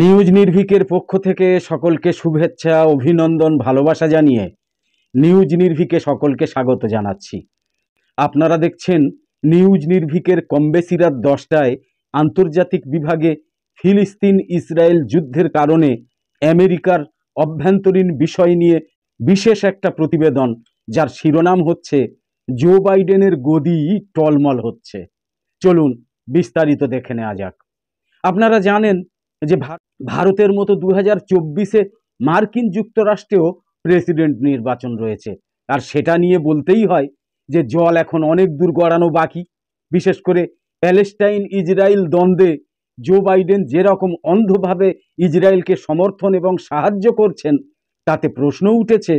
news নির্ভিকের পক্ষ থেকে সকলকে শুভেচ্ছা অভিনন্দন ভালোবাসা জানিয়ে নিউজ নির্ভিকে সকলকে স্বাগত জানাচ্ছি আপনারা দেখছেন নিউজ নির্ভিকের কমবেশি রাত দশটায় আন্তর্জাতিক বিভাগে ফিলিস্তিন ইসরায়েল যুদ্ধের কারণে আমেরিকার অভ্যন্তরীণ বিষয় নিয়ে বিশেষ একটা প্রতিবেদন যার শিরোনাম হচ্ছে জো বাইডেনের গদি টলমল হচ্ছে চলুন বিস্তারিত দেখে নেওয়া যাক আপনারা জানেন যে ভারতের মতো দু হাজার চব্বিশে মার্কিন যুক্তরাষ্ট্রেও প্রেসিডেন্ট নির্বাচন রয়েছে আর সেটা নিয়ে বলতেই হয় যে জল এখন অনেক দূর গড়ানো বাকি বিশেষ করে প্যালেস্টাইন ইসরায়েল দ্বন্দ্বে জো বাইডেন যেরকম অন্ধভাবে ইসরায়েলকে সমর্থন এবং সাহায্য করছেন তাতে প্রশ্ন উঠেছে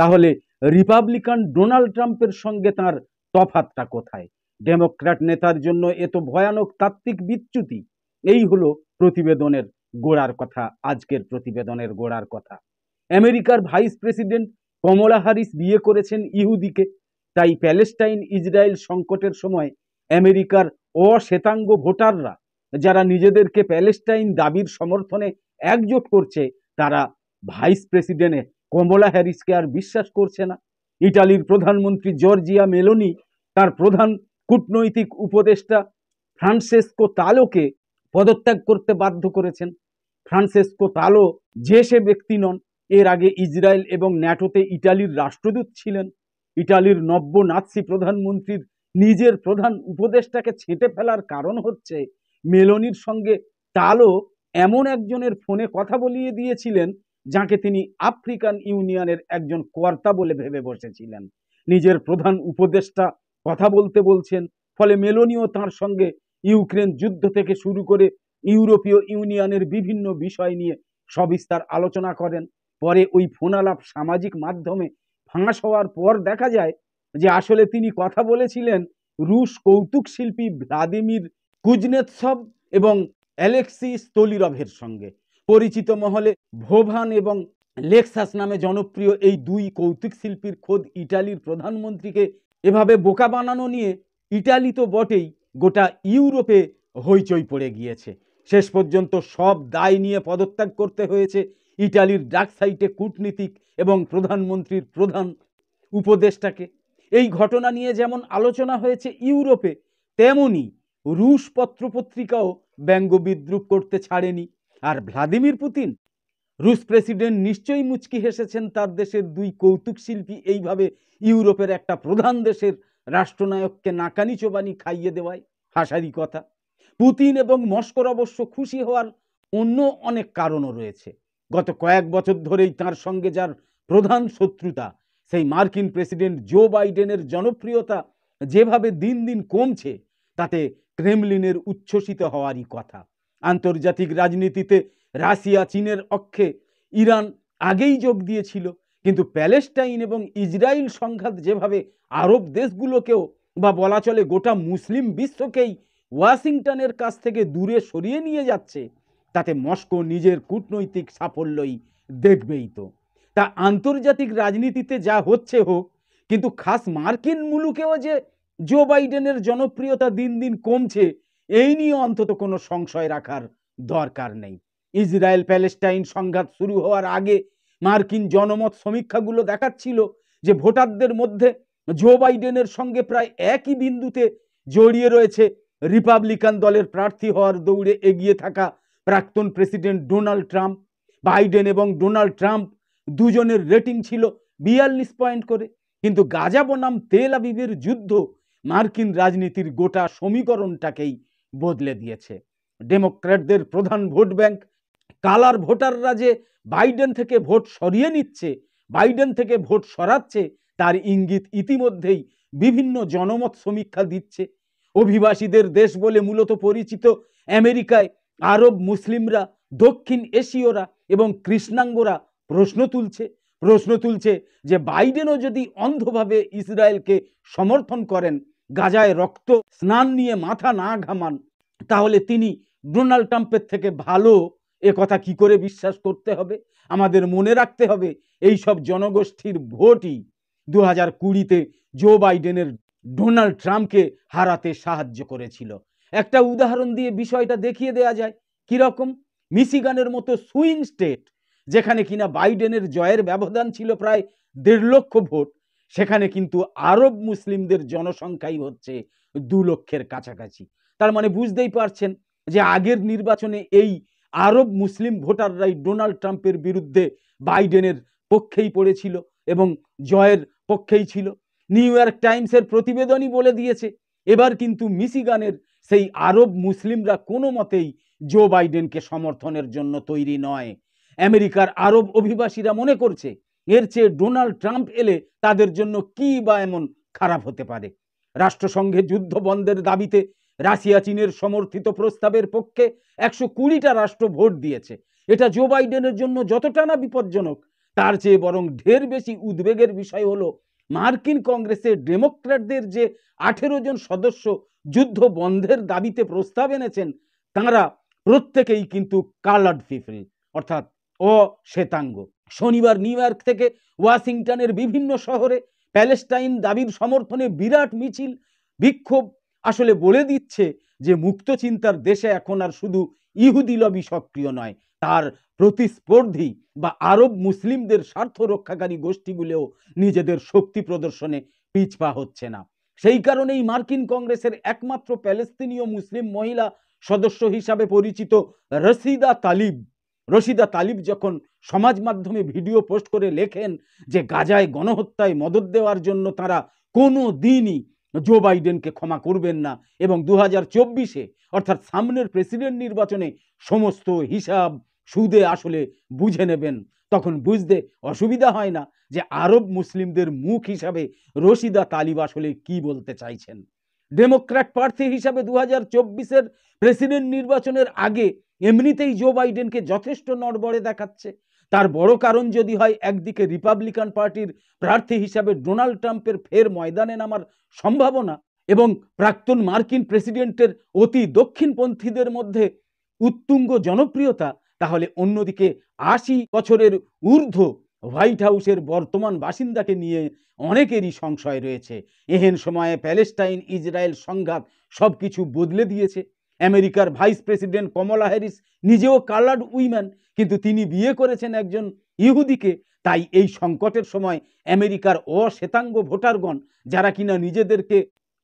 তাহলে রিপাবলিকান ডোনাল্ড ট্রাম্পের সঙ্গে তার তফাতটা কোথায় ডেমোক্র্যাট নেতার জন্য এত ভয়ানক তাত্ত্বিক বিচ্যুতি এই হলো প্রতিবেদনের গোড়ার কথা আজকের প্রতিবেদনের গোড়ার কথা আমেরিকার ভাইস প্রেসিডেন্ট কমলা হারিস বিয়ে করেছেন ইহুদিকে তাই প্যালেস্টাইন ইসরায়েল সংকটের সময় আমেরিকার অশ্বেতাঙ্গ ভোটাররা যারা নিজেদেরকে প্যালেস্টাইন দাবির সমর্থনে একজোট করছে তারা ভাইস প্রেসিডেন্টে কমলা হ্যারিসকে আর বিশ্বাস করছে না ইটালির প্রধানমন্ত্রী জর্জিয়া মেলোনি তার প্রধান কূটনৈতিক উপদেষ্টা ফ্রান্সেসকো তালোকে পদত্যাগ করতে বাধ্য করেছেন ফ্রান্সেসকো তালো যে সে ব্যক্তি নন এর আগে ইসরায়েল এবং ন্যাটোতে ইটালির রাষ্ট্রদূত ছিলেন ইটালির নব্য নাৎসি প্রধানমন্ত্রীর নিজের প্রধান উপদেষ্টাকে ছেঁটে ফেলার কারণ হচ্ছে মেলনির সঙ্গে তালো এমন একজনের ফোনে কথা বলিয়ে দিয়েছিলেন যাকে তিনি আফ্রিকান ইউনিয়নের একজন কর্তা বলে ভেবে বসেছিলেন নিজের প্রধান উপদেষ্টা কথা বলতে বলছেন ফলে মেলোনিও তার সঙ্গে ইউক্রেন যুদ্ধ থেকে শুরু করে ইউরোপীয় ইউনিয়নের বিভিন্ন বিষয় নিয়ে সবিস্তার আলোচনা করেন পরে ওই ফোনালাপ সামাজিক মাধ্যমে ফাঁস হওয়ার পর দেখা যায় যে আসলে তিনি কথা বলেছিলেন রুশ কৌতুক শিল্পী ভ্লাদিমির কুজনেৎসব এবং অ্যালেক্সি স্তলিরভের সঙ্গে পরিচিত মহলে ভোভান এবং লেক্সাস নামে জনপ্রিয় এই দুই কৌতুক শিল্পীর খোদ ইটালির প্রধানমন্ত্রীকে এভাবে বোকা বানানো নিয়ে ইটালি তো বটেই গোটা ইউরোপে হইচই পড়ে গিয়েছে শেষ পর্যন্ত সব দায় নিয়ে পদত্যাগ করতে হয়েছে ইটালির ডাক সাইটে কূটনীতিক এবং প্রধানমন্ত্রীর প্রধান উপদেষ্টাকে এই ঘটনা নিয়ে যেমন আলোচনা হয়েছে ইউরোপে তেমনি রুশ পত্রপত্রিকাও ব্যঙ্গ বিদ্রুপ করতে ছাড়েনি আর ভ্লাদিমির পুতিন রুশ প্রেসিডেন্ট নিশ্চয়ই মুচকি হেসেছেন তার দেশের দুই কৌতুক শিল্পী এইভাবে ইউরোপের একটা প্রধান দেশের রাষ্ট্রনায়ককে নাকানি চোবানি খাইয়ে দেওয়ায় হাসারি কথা পুতিন এবং মস্কর অবশ্য খুশি হওয়ার অন্য অনেক কারণও রয়েছে গত কয়েক বছর ধরেই তার সঙ্গে যার প্রধান শত্রুতা সেই মার্কিন প্রেসিডেন্ট জো বাইডেনের জনপ্রিয়তা যেভাবে দিন দিন কমছে তাতে ক্রেমলিনের উচ্ছ্বসিত হওয়ারই কথা আন্তর্জাতিক রাজনীতিতে রাশিয়া চীনের অক্ষে ইরান আগেই যোগ দিয়েছিল কিন্তু প্যালেস্টাইন এবং ইসরায়েল সংঘাত যেভাবে আরব দেশগুলোকেও বা বলা চলে গোটা মুসলিম বিশ্বকেই ওয়াশিংটনের কাছ থেকে দূরে সরিয়ে নিয়ে যাচ্ছে তাতে মস্কো নিজের কূটনৈতিক সাফল্যই দেখবেই তো তা আন্তর্জাতিক রাজনীতিতে যা হচ্ছে হোক কিন্তু খাস মার্কিন মুলুকেও যে জো বাইডেনের জনপ্রিয়তা দিন দিন কমছে এই নিয়ে অন্তত কোনো সংশয় রাখার দরকার নেই ইসরায়েল প্যালেস্টাইন সংঘাত শুরু হওয়ার আগে মার্কিন জনমত সমীক্ষাগুলো দেখাচ্ছিল যে ভোটারদের মধ্যে জো বাইডেনের সঙ্গে প্রায় একই বিন্দুতে জড়িয়ে রয়েছে রিপাবলিকান দলের প্রার্থী হওয়ার দৌড়ে এগিয়ে থাকা প্রাক্তন প্রেসিডেন্ট ডোনাল্ড ট্রাম্প বাইডেন এবং ডোনাল্ড ট্রাম্প দুজনের রেটিং ছিল বিয়াল্লিশ পয়েন্ট করে কিন্তু গাজা বনাম তেল আবিবের যুদ্ধ মার্কিন রাজনীতির গোটা সমীকরণটাকেই বদলে দিয়েছে ডেমোক্র্যাটদের প্রধান ভোট ব্যাংক কালার ভোটাররা যে বাইডেন থেকে ভোট সরিয়ে নিচ্ছে বাইডেন থেকে ভোট সরাচ্ছে তার ইঙ্গিত ইতিমধ্যেই বিভিন্ন জনমত সমীক্ষা দিচ্ছে অভিবাসীদের দেশ বলে মূলত পরিচিত আমেরিকায় আরব মুসলিমরা দক্ষিণ এশীয়রা এবং কৃষ্ণাঙ্গরা প্রশ্ন তুলছে প্রশ্ন তুলছে যে বাইডেনও যদি অন্ধভাবে ইসরায়েলকে সমর্থন করেন গাজায় রক্ত স্নান নিয়ে মাথা না ঘামান তাহলে তিনি ডোনাল্ড ট্রাম্পের থেকে ভালো এ কথা কি করে বিশ্বাস করতে হবে আমাদের মনে রাখতে হবে এই সব জনগোষ্ঠীর ভোটই দু হাজার কুড়িতে জো বাইডেনের ডোনাল্ড ট্রাম্পকে হারাতে সাহায্য করেছিল একটা উদাহরণ দিয়ে বিষয়টা দেখিয়ে দেয়া যায় কীরকম মিসিগানের মতো সুইং স্টেট যেখানে কিনা বাইডেনের জয়ের ব্যবধান ছিল প্রায় দেড় লক্ষ ভোট সেখানে কিন্তু আরব মুসলিমদের জনসংখ্যাই হচ্ছে দু লক্ষের কাছাকাছি তার মানে বুঝতেই পারছেন যে আগের নির্বাচনে এই আরব মুসলিম ভোটাররাই ডোনাল্ড ট্রাম্পের বিরুদ্ধে বাইডেনের পক্ষেই পড়েছিল এবং জয়ের পক্ষেই ছিল নিউ ইয়র্ক টাইমসের প্রতিবেদনই বলে দিয়েছে এবার কিন্তু মিসিগানের সেই আরব মুসলিমরা কোনো মতেই জো বাইডেনকে সমর্থনের জন্য তৈরি নয় আমেরিকার আরব অভিবাসীরা মনে করছে এর চেয়ে ডোনাল্ড ট্রাম্প এলে তাদের জন্য কি বা এমন খারাপ হতে পারে রাষ্ট্রসংঘে যুদ্ধ বন্ধের দাবিতে রাশিয়া চীনের সমর্থিত প্রস্তাবের পক্ষে একশো কুড়িটা রাষ্ট্র ভোট দিয়েছে এটা জো বাইডেনের জন্য যতটা না বিপজ্জনক তার চেয়ে বরং ঢের বেশি উদ্বেগের বিষয় হলো মার্কিন কংগ্রেসের ডেমোক্র্যাটদের যে আঠেরো জন সদস্য যুদ্ধ বন্ধের দাবিতে প্রস্তাব এনেছেন তাঁরা প্রত্যেকেই কিন্তু কালার্ড পিপল অর্থাৎ অশ্বেতাঙ্গ শনিবার নিউ ইয়র্ক থেকে ওয়াশিংটনের বিভিন্ন শহরে প্যালেস্টাইন দাবির সমর্থনে বিরাট মিছিল বিক্ষোভ আসলে বলে দিচ্ছে যে মুক্ত চিন্তার দেশে এখন আর শুধু ইহুদি লবি সক্রিয় নয় তার প্রতিস্পর্ধী বা আরব মুসলিমদের স্বার্থ রক্ষাকারী গোষ্ঠীগুলোও নিজেদের শক্তি প্রদর্শনে পিছপা হচ্ছে না সেই কারণেই মার্কিন কংগ্রেসের একমাত্র প্যালেস্তিনীয় মুসলিম মহিলা সদস্য হিসাবে পরিচিত রশিদা তালিব রশিদা তালিব যখন সমাজ মাধ্যমে ভিডিও পোস্ট করে লেখেন যে গাজায় গণহত্যায় মদত দেওয়ার জন্য তারা কোনো দিনই জো বাইডেনকে ক্ষমা করবেন না এবং দু হাজার চব্বিশে অর্থাৎ সামনের প্রেসিডেন্ট নির্বাচনে সমস্ত হিসাব সুদে আসলে বুঝে নেবেন তখন বুঝতে অসুবিধা হয় না যে আরব মুসলিমদের মুখ হিসাবে রশিদা তালিব আসলে কি বলতে চাইছেন ডেমোক্র্যাট প্রার্থী হিসাবে দু হাজার চব্বিশের প্রেসিডেন্ট নির্বাচনের আগে এমনিতেই জো বাইডেনকে যথেষ্ট নড়বড়ে দেখাচ্ছে তার বড় কারণ যদি হয় একদিকে রিপাবলিকান পার্টির প্রার্থী হিসাবে ডোনাল্ড ট্রাম্পের ফের ময়দানে নামার সম্ভাবনা এবং প্রাক্তন মার্কিন প্রেসিডেন্টের অতি দক্ষিণপন্থীদের মধ্যে উত্তুঙ্গ জনপ্রিয়তা তাহলে অন্যদিকে আশি বছরের ঊর্ধ্ব হোয়াইট হাউসের বর্তমান বাসিন্দাকে নিয়ে অনেকেরই সংশয় রয়েছে এহেন সময়ে প্যালেস্টাইন ইসরায়েল সংঘাত সব কিছু বদলে দিয়েছে আমেরিকার ভাইস প্রেসিডেন্ট কমলা হ্যারিস নিজেও কালার্ড উইম্যান কিন্তু তিনি বিয়ে করেছেন একজন ইহুদিকে তাই এই সংকটের সময় আমেরিকার অশ্বেতাঙ্গ ভোটারগণ যারা কিনা নিজেদেরকে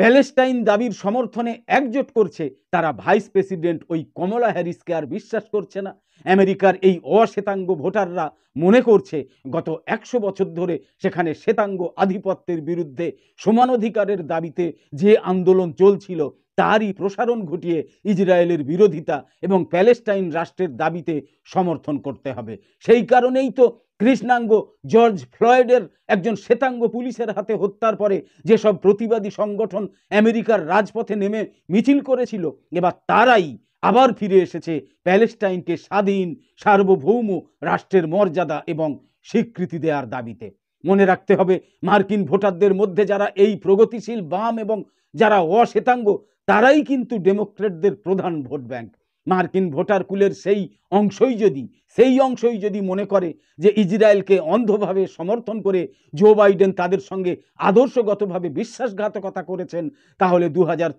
প্যালেস্টাইন দাবির সমর্থনে একজোট করছে তারা ভাইস প্রেসিডেন্ট ওই কমলা হ্যারিসকে আর বিশ্বাস করছে না আমেরিকার এই অশ্বেতাঙ্গ ভোটাররা মনে করছে গত একশো বছর ধরে সেখানে শ্বেতাঙ্গ আধিপত্যের বিরুদ্ধে সমানাধিকারের দাবিতে যে আন্দোলন চলছিল তারই প্রসারণ ঘটিয়ে ইসরায়েলের বিরোধিতা এবং প্যালেস্টাইন রাষ্ট্রের দাবিতে সমর্থন করতে হবে সেই কারণেই তো কৃষ্ণাঙ্গ জর্জ ফ্লয়েডের একজন শ্বেতাঙ্গ পুলিশের হাতে হত্যার পরে যেসব প্রতিবাদী সংগঠন আমেরিকার রাজপথে নেমে মিছিল করেছিল এবার তারাই আবার ফিরে এসেছে প্যালেস্টাইনকে স্বাধীন সার্বভৌম রাষ্ট্রের মর্যাদা এবং স্বীকৃতি দেওয়ার দাবিতে মনে রাখতে হবে মার্কিন ভোটারদের মধ্যে যারা এই প্রগতিশীল বাম এবং যারা অশ্বেতাঙ্গ তারাই কিন্তু ডেমোক্রেটদের প্রধান ভোট ব্যাংক মার্কিন ভোটার কুলের সেই অংশই যদি সেই অংশই যদি মনে করে যে ইসরায়েলকে অন্ধভাবে সমর্থন করে জো বাইডেন তাদের সঙ্গে আদর্শগতভাবে বিশ্বাসঘাতকতা করেছেন তাহলে দু হাজার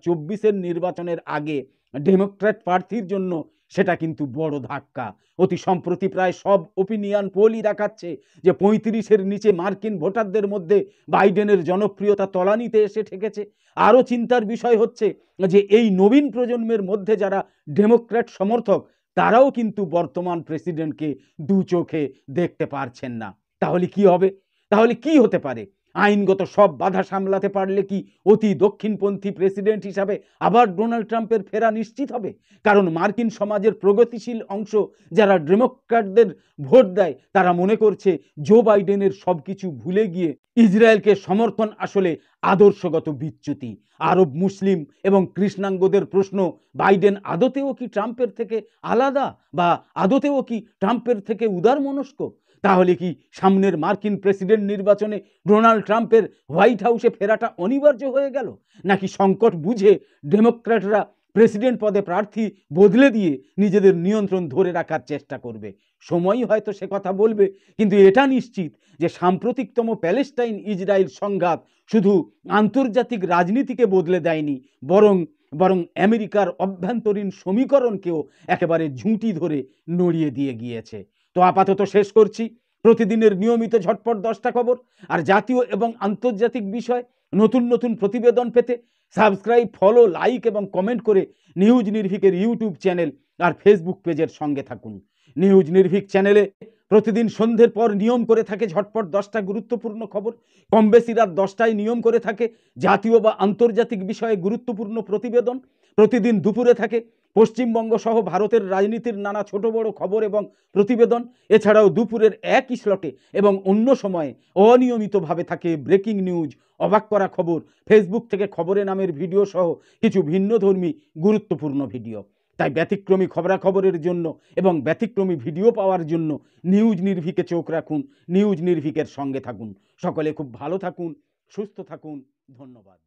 নির্বাচনের আগে ডেমোক্র্যাট প্রার্থীর জন্য সেটা কিন্তু বড় ধাক্কা অতি সম্প্রতি প্রায় সব ওপিনিয়ন পোলই দেখাচ্ছে যে পঁয়ত্রিশের নিচে মার্কিন ভোটারদের মধ্যে বাইডেনের জনপ্রিয়তা তলানিতে এসে ঠেকেছে আরও চিন্তার বিষয় হচ্ছে যে এই নবীন প্রজন্মের মধ্যে যারা ডেমোক্র্যাট সমর্থক তারাও কিন্তু বর্তমান প্রেসিডেন্টকে দু চোখে দেখতে পারছেন না তাহলে কি হবে তাহলে কি হতে পারে আইনগত সব বাধা সামলাতে পারলে কি অতি দক্ষিণপন্থী প্রেসিডেন্ট হিসাবে আবার ডোনাল্ড ট্রাম্পের ফেরা নিশ্চিত হবে কারণ মার্কিন সমাজের প্রগতিশীল অংশ যারা ডেমোক্রাটদের ভোট দেয় তারা মনে করছে জো বাইডেনের সব কিছু ভুলে গিয়ে ইসরায়েলকে সমর্থন আসলে আদর্শগত বিচ্যুতি আরব মুসলিম এবং কৃষ্ণাঙ্গদের প্রশ্ন বাইডেন আদতেও কি ট্রাম্পের থেকে আলাদা বা আদতেও কি ট্রাম্পের থেকে উদার মনস্ক তাহলে কি সামনের মার্কিন প্রেসিডেন্ট নির্বাচনে ডোনাল্ড ট্রাম্পের হোয়াইট হাউসে ফেরাটা অনিবার্য হয়ে গেল নাকি সংকট বুঝে ডেমোক্র্যাটরা প্রেসিডেন্ট পদে প্রার্থী বদলে দিয়ে নিজেদের নিয়ন্ত্রণ ধরে রাখার চেষ্টা করবে সময়ই হয়তো সে কথা বলবে কিন্তু এটা নিশ্চিত যে সাম্প্রতিকতম প্যালেস্টাইন ইসরায়েল সংঘাত শুধু আন্তর্জাতিক রাজনীতিকে বদলে দেয়নি বরং বরং আমেরিকার অভ্যন্তরীণ সমীকরণকেও একেবারে ঝুঁটি ধরে নড়িয়ে দিয়ে গিয়েছে তো আপাতত শেষ করছি প্রতিদিনের নিয়মিত ঝটপট দশটা খবর আর জাতীয় এবং আন্তর্জাতিক বিষয় নতুন নতুন প্রতিবেদন পেতে সাবস্ক্রাইব ফলো লাইক এবং কমেন্ট করে নিউজ নির্ভিকের ইউটিউব চ্যানেল আর ফেসবুক পেজের সঙ্গে থাকুন নিউজ নির্ভিক চ্যানেলে প্রতিদিন সন্ধ্যের পর নিয়ম করে থাকে ঝটপট দশটা গুরুত্বপূর্ণ খবর কম বেশি রাত দশটায় নিয়ম করে থাকে জাতীয় বা আন্তর্জাতিক বিষয়ে গুরুত্বপূর্ণ প্রতিবেদন প্রতিদিন দুপুরে থাকে পশ্চিমবঙ্গ সহ ভারতের রাজনীতির নানা ছোট বড় খবর এবং প্রতিবেদন এছাড়াও দুপুরের একই স্লটে এবং অন্য সময়ে অনিয়মিতভাবে থাকে ব্রেকিং নিউজ অবাক করা খবর ফেসবুক থেকে খবরে নামের ভিডিও সহ কিছু ভিন্নধর্মী গুরুত্বপূর্ণ ভিডিও তাই ব্যতিক্রমী খবরাখবরের জন্য এবং ব্যতিক্রমী ভিডিও পাওয়ার জন্য নিউজ নির্ভিকে চোখ রাখুন নিউজ নির্ভিকের সঙ্গে থাকুন সকলে খুব ভালো থাকুন সুস্থ থাকুন ধন্যবাদ